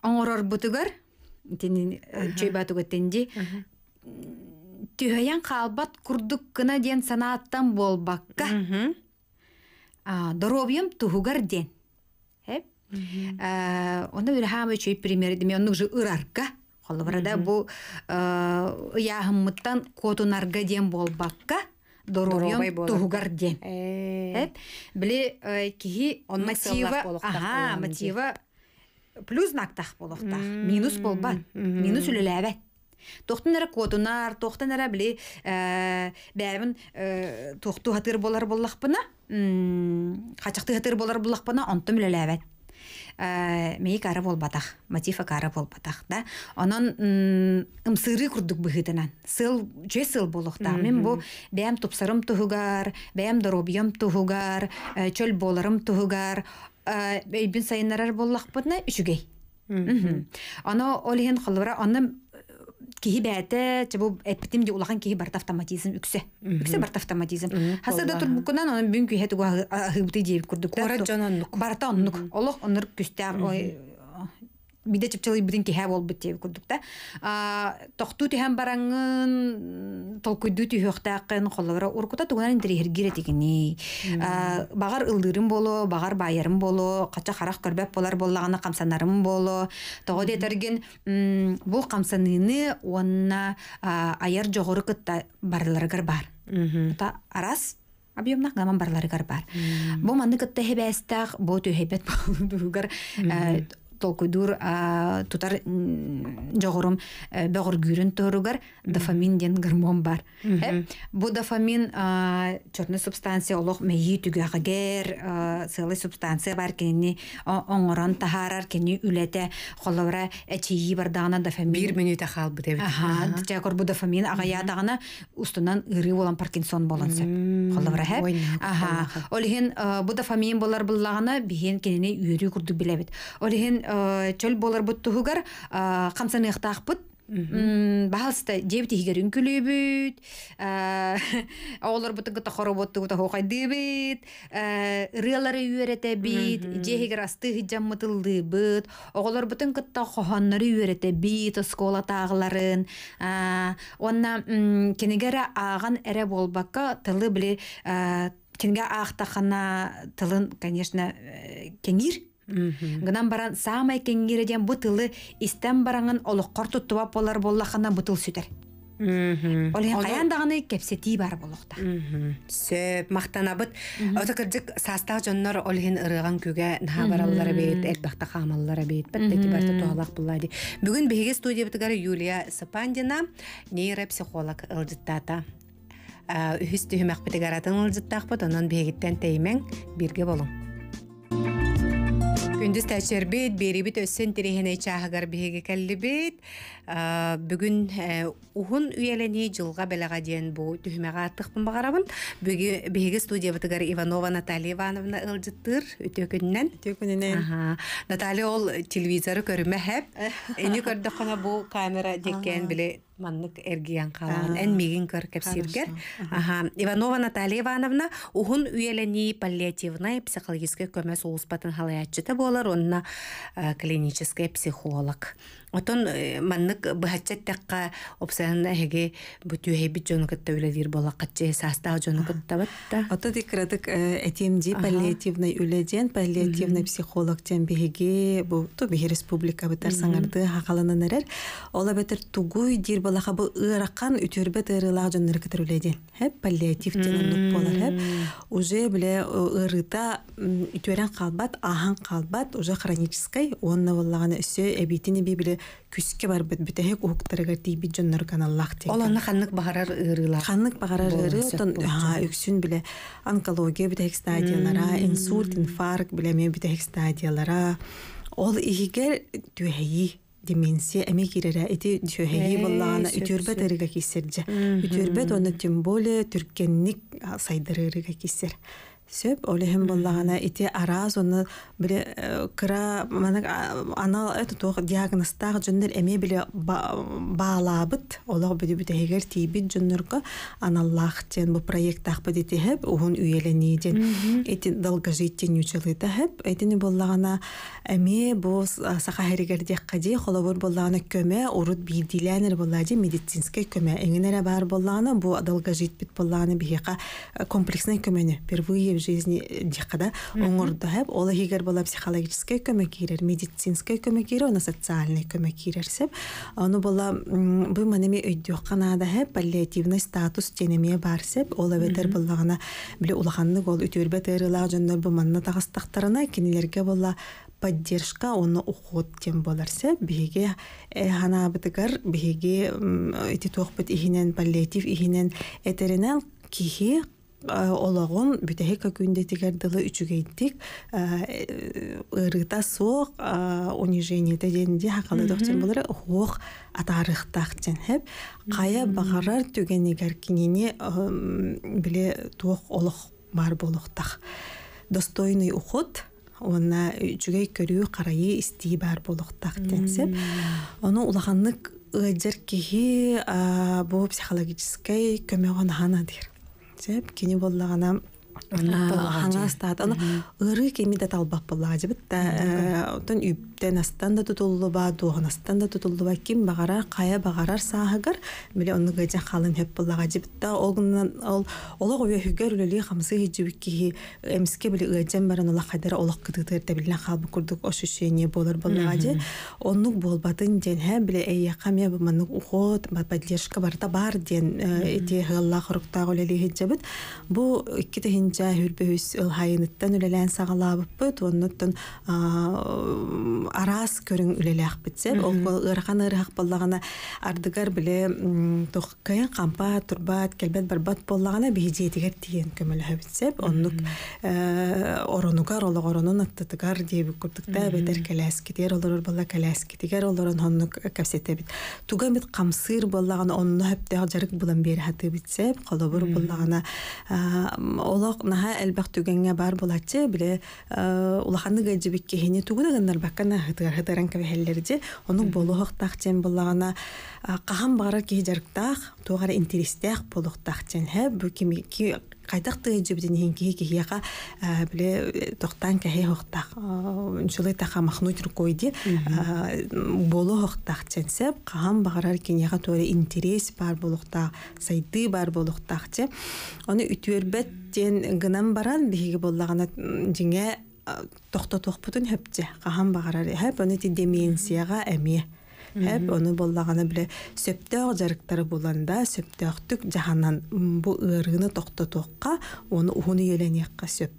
оңорор бутугер Э, чөйбатугатенди түһөйен хаалбат курдук кына ден санааттан болбакка доробьем тухугар ден э, оны үрхамы чөй пример деме бу ыяхыммыттан э, котунарга ден болбакка ден мотива плюс нақтақ болықтақ. минус болба. минус үлеләбәт Тоқтын әрі кодунар, тоқтын әрі біле э, бәбін э, тоқты хатыр болар боллақпына, қачақты хатыр болар боллақпына, онты мүлеләбәт. Э, Мейі кары болбатақ, мотива кары болбатақ, да. анан ымсыры күрдік бұғыдынан, сыл, жө сыл болықта. Мен бұл бәм тупсарым туһугар бәм доробьем туһугар чөл боларым туһугар бейбин сайыннарар боллақпытна Оны Ана олиһин халыра оны э, кейі бәте чабу әппетім де ұлаған кейі барты автоматизм үксе. Үксе барты автоматизм. Хасырда тұр бұқынан, оны бүн күйеті ғағы хыбты дип курдук. Барат жананлык. Барат анлык. Аллах аныр күстәр ой биде чепчелый бидин киһэ болбут тиэби курдук да тохтуу түһэн бараҥын толкуйду түһүөхтээккын холлобора уркута тугунан интерииргире тигини багар ылдырым боло багар байырым боло кача харах көрбөп болар боллагана камсанарым боло того дээтерген бул камсаныны уонна аяр жогору кытта барыларыгар бар та арас объемнах гаман барларыгар бар бу маны кытта хэбээстах бо түһэбет болдуугар толкуйдуур тутар жогорум э, бөгөргүүрүн торугар дофамин деген гормон бар э, бу дофамин черный субстанция олох мэйи түгэхагер целый субстанция бар кенни оңорон тахарар кенни үлете холовра эчии бардагана дофамин бир мүнөтө хаалбыт деп жакор бу дофамин агаядагана устунан ыры болан паркинсон болон сеп холовра хеп ол э, бу дофамин болар буллагана бихин кинини үйөрүү курдук билебит олихин Э, чөл болар бұт э, тұғығар қамсаныяқтақ бұт Баалста дебити хигерин күлүбүт, оолор э, бутун кыта хороботту кыта хокайдыбыт, рыалары үйөрөтө бит, же хигер асты хиджам мытылды бит, оолор бутун кыта хохоннору үйөрөтө бит, оскола тағыларын, онна кенегере ағын эре болбакка тылы биле кенге ахтахана тылын, конечно, кеңир, Гынан баран самай кеңгереден бұтылы истен бараңын олыққор тұттуап болар боллақына бұтыл сөтер. Олен қаян дағаны кепсети бар болықта. Сөп, мақтанабыт. Ота кірдік састақ жоннар олен ырыған көге наға бараллары бейт, әлбақта қамаллары бейт, бітті кеберді туғалақ бұлайды. Бүгін бейге студия Юлия Сапандина, нейропсихолог ылжыттата. Ә, Үхіс түйімәқ бітігаратын ылжыттақ бұт, онын бейгеттен теймен бірге болың күндүз тәчербит бээрибит өссөн тирехине биге биһиги кэллибит бүгүн ухун үйелени жылга белага диэн бу түхүмага аттыкпын багарабын иванова наталья ивановна ылжыттыр үтөкүннен үтөкүнүнен наталья ол телевизору көрүмэхэп эни көрдөккана бу камера деккен биле маннык эргиян калган эн мигин көр кепсиргер аха иванова наталья ивановна ухун үйелени паллиативная психологическая көмөс улуспатын халаячыта болар онна э, клинический психолог Отон э, маннык э, бахаччат таққа опсаһын эһиги бүтүһэйбит жонукатта үлелир бола катчы саастаа жонукатта батта. Ото дикратык ЭТМД паллиативный үледен паллиативный психолог тем беге бу ту биһи республика бетер саңарды хакаланын эрер. Ола бетер тугуй дир балаха бу ыраккан үтүрбет ырылак жоннор кетер үледен. Хеп паллиатив болар хеп. Уже биле ырыта үтөрен калбат ахан калбат уже хронической онна боллаганы өсө эбитини би күске бар бит бит хек ухтарга тиби жоннор каналлах Оланы ханнык багарар ырыла. Ханнык багарар ыры тон ха үксүн биле онкология бит стадиялара, инсульт, инфаркт биле мен бит стадиялара. Ол игер түһеи деменсия эме кирере эти дюһеги боллаана үтөрбет ырыга киссерже. Үтөрбет оны тем более түркенник сайдырырыга киссер сөп Олем буллагана ити араас уну биле э, кыра манак анал это тох диагностаг жөндер эме биле баалаабыт олог биди бүтэһигер тийбит жөннөргө аналлах тен бу проекттах биди тиһеп уһун үйелени тен ити долгожитель нючылы тахып этини буллагана эме бу сахахеригер деккади холобур буллагана көмө урут бидиленер буллади медицинский көмө эңинере бар буллагана бу долгожит бит буллагана бихиқа э, комплексный көмөнү первые жизни э, дихада оңорда хэп ол хигер бола психологический көмек кирер медицинский көмек кирер оны социальный көмек кирер сеп ону бола бу паллиативный статус тенеме бар сеп ол эветер булагына биле ол үтөрбет эрыла жоннор бу манна кинилерге бола поддержка оны уход тем боларса биге э, хана битигар биге эти тохбит ихинен паллиатив ихинен этеринен кихи Э, олоғун бүтеһека күндетигер дылы үчүгейдик э, э, ырыта суох унижениете денди хакалыдокчен булар хуох атарықтақ хеп кая бағарар түгенигер кинини биле туох олох бар болықтақ. достойный уход оны үчүгей көрүү карайы истии бар болохтах тенсеп ону улаханнык ыджер бұл бу психологический көмөгөн ханадыр деп кини боллагана хаңа ыстаат ыры кеми да талбак боллага дебит да э, тон үйүп күптән астан да тутулды ба, дуған астан да тутулды ба, кем бағара, қая бағарар сағығыр, мәлі оның ғайдан қалын хеп болаға ол, олық ойы хүгер үлілі қамсы хеджуі кейі, әміске білі ғайдан барын олақ қайдара олық күдігдігір тәбілін қалбы күрдік ошы шүйіне болар болаға де, оның бол бадын ден, әм білі әйе қамия бұманың ұқыт, барда бар ден, әйте ғылла құрықтағы үлілі хеджабыт, бұл үкі тәхінжа үрбі үс хайыныттан арас көрің үлеләк бітсе ол ырхан ырах боллағана ардыгар біле тохкая қампа турбат келбет барбат боллагана бейдетигер тиен көмөлө бітсеп оннук э, оронугар олог оронун аттытыгар диэби курдукта бетер келәс китер олар болла келәс китигер олорон оннук э, капсете бит туган бит қамсыр боллагана онны хөптөг жарык булан бери хаты битсеп колобур боллагана э, олог наха элбак түгенге бар булатчы биле улаханы гаджибикке хени тугудагандар баккана хытыгар кэбэһэллерди онук болохтах тен буллагана кахан бары кижарктах тугара интерестех болохтах тен хэ бу кимики кайтак тыгы жибдин хинки кихияка биле э, тохтан кахи хохтах унчулай таха махнуть рукойди боло хохтах ченсеп кахан багарар киняка туара интерес бар болықта сайды бар болухтах че оны үтүөрбет тен гынан баран биһиги боллагана жиңе тохтотохпутун хэпти хаһан багарар хэп оны ти деменцияга эмие хэп оны боллагана биле сөптөк жарыктар буланда түк сөптөктүк жаханан бу ырыны тохтотокка оны уну еленекка сөп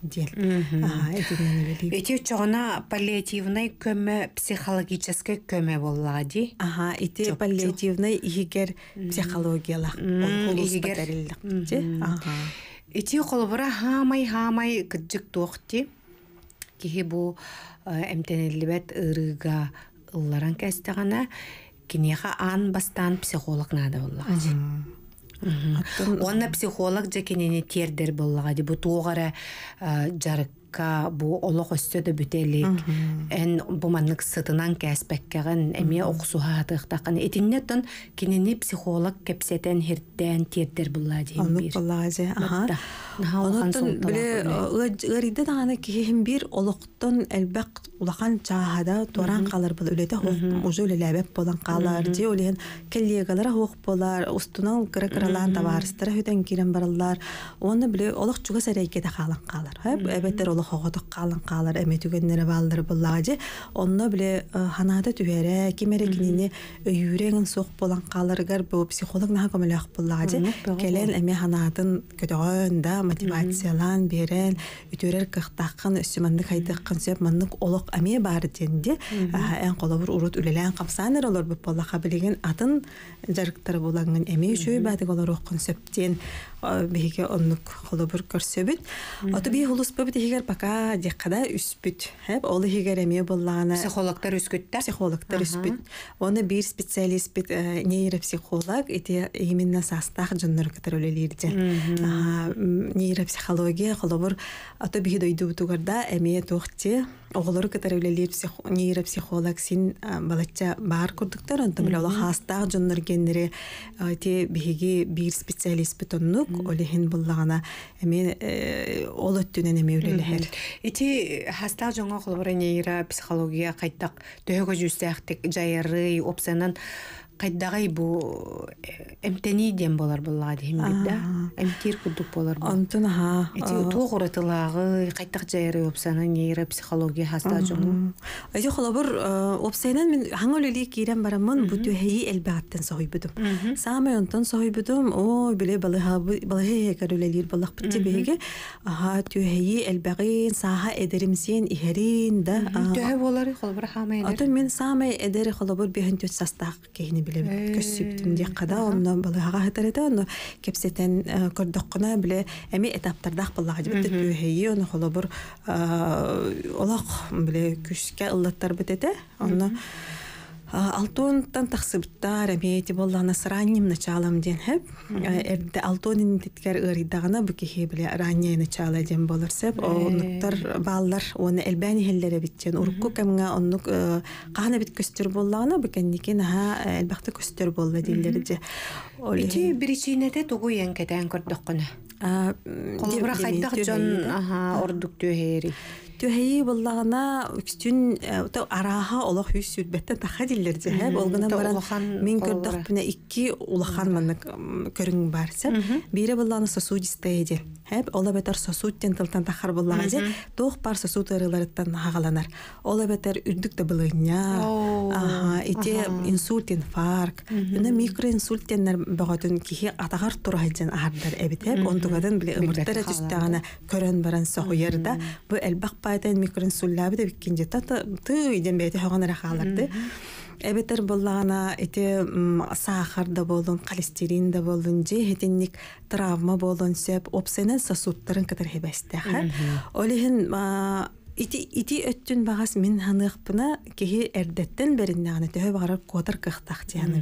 Эти чогона паллиативный көмі психологический көмі боллаға ди. аха эти паллиативный игер психологиялык егер. Ага. Эти холбора хамай хамай кыджык киһи бу э, эмтенеллибэт ырыга ылларан кэстэҕана киниэхэ аан бастаан психолог наада буллаҕа онна психолог же кинини тердер буллаҕа ди бу туогара э, жарык ка бу олоқ өстө дө бүтелек эн бу маннык сытынан кәспәккәгән эме оқсу хатыкта кын этиннәтен кинене психолог кепсетен хертен тиеттер булла дим бер. Аллаһа. Аһа. Аһа. Бире ларидә дә аны кеһем бер олоқтан әлбәк улахан чаһада торан калар бу үледә ужул лабеп булган калар ди үлен коллегалар хоқ булар устынан кыра-караларын табарыстыра һөтен килен барлар. Оны бире олоқ чуга сәрәйкәдә халык калар. Хәп, олы хоғытық қалын қалар әметүгеннері балдыр же онно біле ханады түвере кимере кинини үйреңін соқ болан қалыргар бу психолог наға көмілақ же келен әме ханатын көтөгөн да мотивациялан берен үтөрер кықтаққын үсіманды қайтыққын сөп маннык олық әме бар денде ән колобур урут үлелән қапсаныр олар бұппалақа білеген атын жарықтар болаңын әме үшөй бәдік олар оқын сөптен Америка онда бер көрсебет. Ата би голосбыты гегер пака диққада үсбет. Хәп, ол гегер әме булланы. Психологтар үсгеттер, психологтар үсбет. Оны бир специалист бит, э, нейропсихолог, әте именно сас тах дөнөр көтөрөлелерди. Аа, нейропсихология, холдо бер ата би хидойды тугарда әме тохти. оголору кытарылелер нейропсихолог син э, балачча баар курдуктар онтон биле ола хаастаах дьоннор геннери э, те биһиги биир специалист битоннук олихин буллагана эми э, ол өттүнен эми үлелехер ити хаастаах жоңо колбора нейропсихология кайттак төһөгө жүүстээхтик жайырый опциянан кайдагай бу э, эмтени дем болар буллага диймбит да эмтир курдук болар бу онтон аха эти жайры психология хаста жону эти холобур опсайнан мен хаңолели кирен барамын бу төһеи элбаттен сойбудум самый онтон сойбудум о биле балыха балыха беге аха элбагын саха ихерин мен самый эдер төс биле көсүп тимди када онно балы хага хатарыта онно кепсетен э, көрдөк биле эми этаптардах буллага деп төйөйи онно холо бир э, олак биле күшкә ылдаттар бетете онно Алтонтан тахсыбыттар әмейте боллана сранним началам ден хэп. Э, Эрде алтонин титкер ырыйдагына бу кихи биле ранней начала ден болыр сэп. Э. Онуктар баллар оны элбәни хеллере биттен. Урукку кемгә оннук кана э, бит көстөр боллана бу кенники наха элбахта көстөр болла дилдер де. Ити биричинете тугу яңкетен көрдөккөне. Колубра хайдак жон ордук төһери. төһәйе буллағына үкстүн то араха олох үс сүтбәттә тахадиллер дә һәм ул гына баран мин күрдек менә икки улахан мен көрүн барса бире буллагына сосудистәе дә һәм ул абатар сосуттен тылтан тахар буллага дә тох пар сосуд ырыларыттан агаланар ул абатар үрдүк дә булыня ите инсульт инфаркт менә микроинсульттенләр бөгәтен кихи атагар турай дә ардар әбитеп онтугадан биле өмүрттәре түстәгәне көрән баран сохуярда бу әлбәттә айтан микрон сулла бит кинде та ты иден бе те хагана рахаларды эбетер боллана эти сахарда болдун болдун же хетенник травма болдун сеп обсенен сосуттарын кетер ити ити өттүн багас мин ханыхпына кеге эрдеттен бериннәгәне төһө барып котыр кыхтах тиһәне.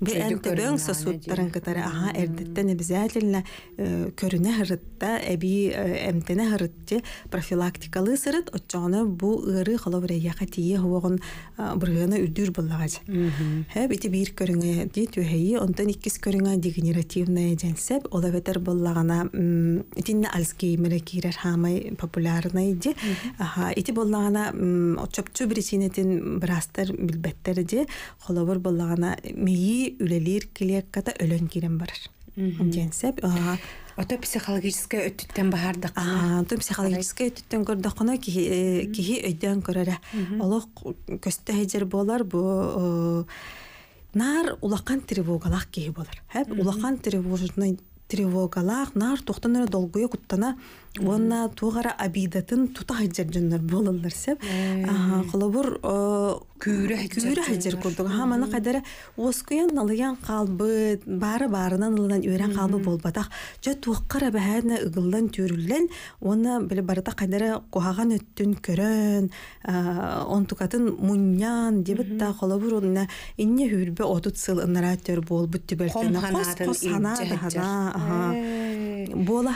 Бе сосуттарын кытары эрдеттен обязательно э, көрүнә хырытта әби э, эмтене хырытты профилактикалы сырыт отчоны бу ыры холов рәяха тие хуогын быргыны үдүр буллагач. Хә бите бир көрүңе ди төһәйи онтан иккис дегенеративная дәнсәп ола бетер буллагана тинне альскеймере кирер популярный ди. Аха, ити боллагана отчопчу брисинетин брастар билбеттерди, холобор боллагана мейи үлелир килек ката өлөн кирен бар. Денсеп, аха, Ото психологическая өттүттен баһардык. Аа, то психологическая өттүттен көрдөккөна кихи э, кихи өйдөн көрөрө. Олох көстө хежер болар бу нар улакан тревогалах кихи болар. Хэп улакан тревожный тревогалах нар токтонора долгуя куттана уонна тугара обидатын тута хайджар жоннор болаллар сеп холобур күүрө күүрө хайджар курдук хаманы кадара оскуян налыян қалбы бары барынан ылынан өрен қалбы болбатак жа туаккара бэһэна ыгылдан төрүллен уонна биле барыта кадара кухаган өттүн көрөн э, онтукатын муньян дебит та холобур уонна инне хүрбе отут сыл ыннара төр болбут тебертен кос кос сана дагана бола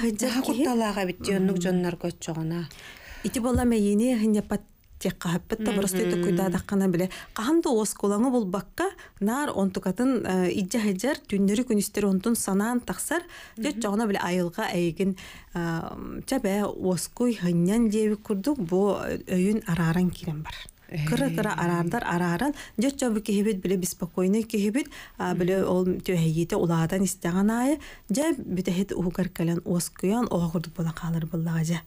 төнүк жоннор көч гана ити болла мейини э, пат тек кахаппыт та просто это куйдадаккана биле кулаңы бул бакка наар онтукатын э, иджа хеджер түннөрү күнүстөр онтун санаан таксар жөт жогона биле айылга эйигин чабе оскуй хыннян деби курдук бу э, өйүн арааран кирен бар кыры кыра арардар араран жет жабы кихибит биле беспокойный кихибит биле ол төһейите улаадан истеген айы жа битехит угар келен оскуян огурду бола калыр буллага жа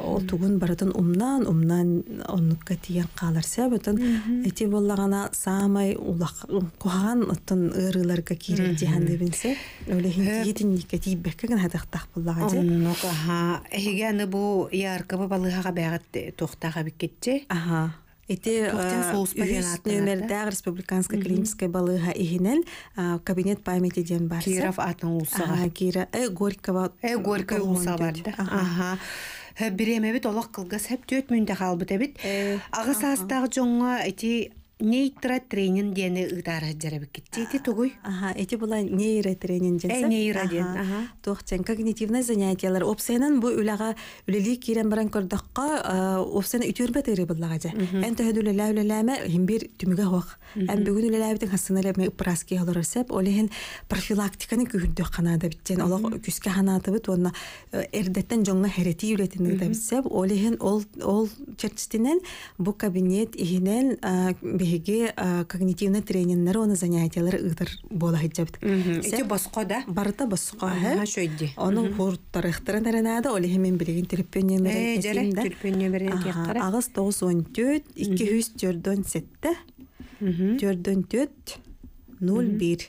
ол тугун барытын умнан умнан оннукка тиен калыр себетин эти боллагана самай улак куаган оттон ырыларга кирек жихан дебинсе олехин тиетин никке тиибекке гана хатактак буллага жа оннука ха эхигени бу яркыбы балыхага бягат тохтага биккетчи аха Эти номердәг э, республиканская клиническая балыга иһинен э, кабинет памяти ден бар. Киров атын улсага. Кира э Горького. Э Горького улса бар. Ага. Э, Биремебит олақ қылғыз, әп төт мүнді қалбыт әбіт. Ағы састағы жоңға әйті нейтра тренин дене ыдар жарып кетти ди тугуй аха эти була нейра тренин э нейра ди аха тохтен когнитивный занятиялар опсенин бу улага улели кирен баран көрдөккө опсени үтөрбө тери булага же эн төдүле лаула лама ген бир түмүгө хок эн бүгүн эле лаудин хасына ламе праски халар эсеп олеген профилактиканы күндө канада битчен олог күскө ханатыбы тонна онун э, эрдеттен жоңго херети үлетин деп эсеп олеген ол ол чертистинен бу кабинет ийнен биһиги когнитивный тренинг оны занятиялар ыдыр бола хиджабит. Эти басқа да? Барыта басқа. Ага, Оны Оның хурттарыхтарын әрінәді, оли хемен Ағыз 9 2 4-4, 0-1.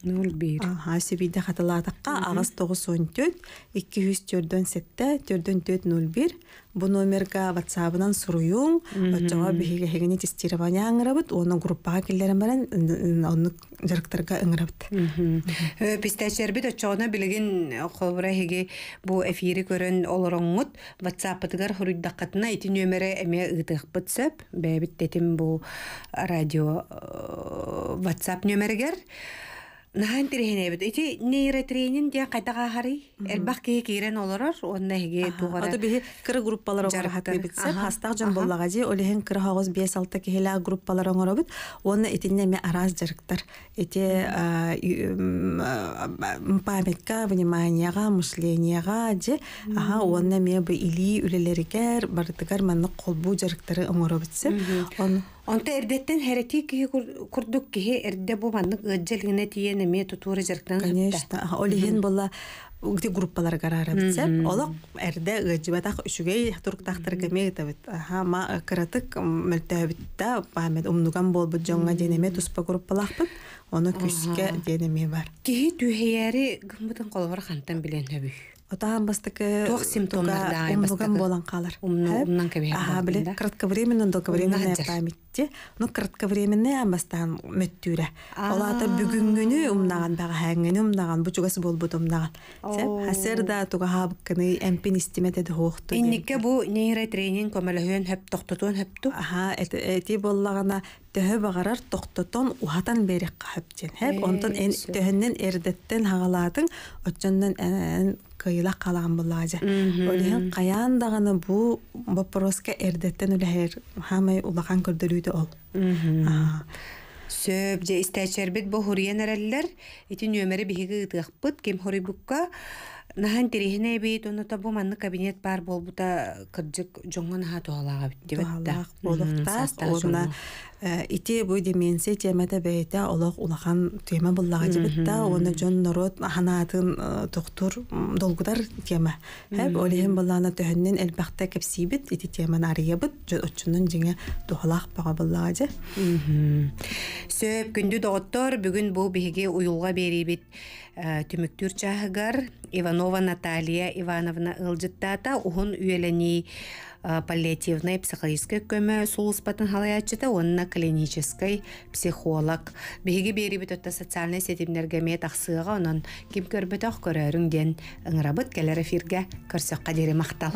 Нул бир. Аха, сөйбейді қатылатыққа он жүз төрдөн сетті, төрдөн төрт бир. Бұ номерге ватсабынан сұруюң, өтчоға біхеге тестирование оны группаға келдерін бәрін, жарықтарға аңырабыт. Пистәшер біт өтчоғына білген қолбыра хеге эфири көрін олырыңғыт, ватсапытығар хұруддаққатына еті нөмірі радио э, ватсап нөмірігер. Нахан тирехенебит. Ити нейротренин диэн қайтаға харый. Элбах кеге кейрен оларар, онна хеге туғара. Ото бихи кыры группалар оңар хакыбитсе. Хастақ жан боллаға жи, олихен кыры хағыз 5-6 кехелі группалар оңар обит. Онна итинне ме араз жарықтар. Ити памятка, вниманияға, мышленияға жи. Аха, онна ме бі или үлелерігер, бардыгар манны қолбу жарықтары оңар обитсе. Онна Онта эрдеттен хәрәти киһи курдук киһи эрдэ бу маннык ыджыл гына тиен эме тутура жырктан Конечно, олиген булла угди группалар гарара битсеп, олоқ эрде ыджыбатах үшүгей турктахтыр кеме табит. Ха ма кыратык мөлтәбитта памет умнуган бол болбут дэнэ денеме туспа группалах бит. Оны күскә дедеме бар. Киһи түһәйәре гымбытын колвар хантан билен хөбү. Отаһан бастыкы тох симптомдар да бастыкы болан калар. Умнан кебе. Аһа биле кратковременно долговременная памятьте. Ну кратковременная амбастан мөттүре. Алата бүгүнгүнү умнаган бага хәңгени умнаган бучугасы болбут умнаган. Сеп хәсер да тугаһа быкны эмпин истемете де хохту. Инникке бу нейротренинг көмөлөһөн хөп тохтотун хөпту. Аһа эти боллагана төһө багарар тохтотон ухатан берек кахып ден. Хәп э, ондан эн төһөннән эрдәттен хагалатын өчөндән эн кыйла калган булаҗа. Олиһен каян дагыны бу бапроска эрдәттен үле һәр хәмәй улаган көрдөлүде ол. Сөп же истәчәр бу хурьянәрәлләр итен юмәре биһиге гыт гыпт кем хурибукка Нахан тирихне бит, оны табу манны кабинет бар болбута кырдык жоңган ха туалага битти бетта. Болуктас, оны э, ити бу деменсе темата бейте олох улахан тема буллага жибетта, оны жон народ ханатын э, токтур долгудар тема. Хәп олехин буллана төһөннен элбахта кепсибит, ити теманы арыябыт, жон отчунун жиңе тухалах бага буллага же. Сөп күндү доктор бүгүн бу биге уюлга берибит. Э, түмүктүр чааһыгар Иванова Наталья Ивановна ылжыттата уһун үйелени э, паллиативный психологический көмө сулуспатын халаячыта онна клинический психолог. Биһиги берибит отта социальный сетимнерге мет ахсыга онон ким көрбөтөх көрөрүң ден ыңрабыт келер эфирге көрсөк кадери мактал.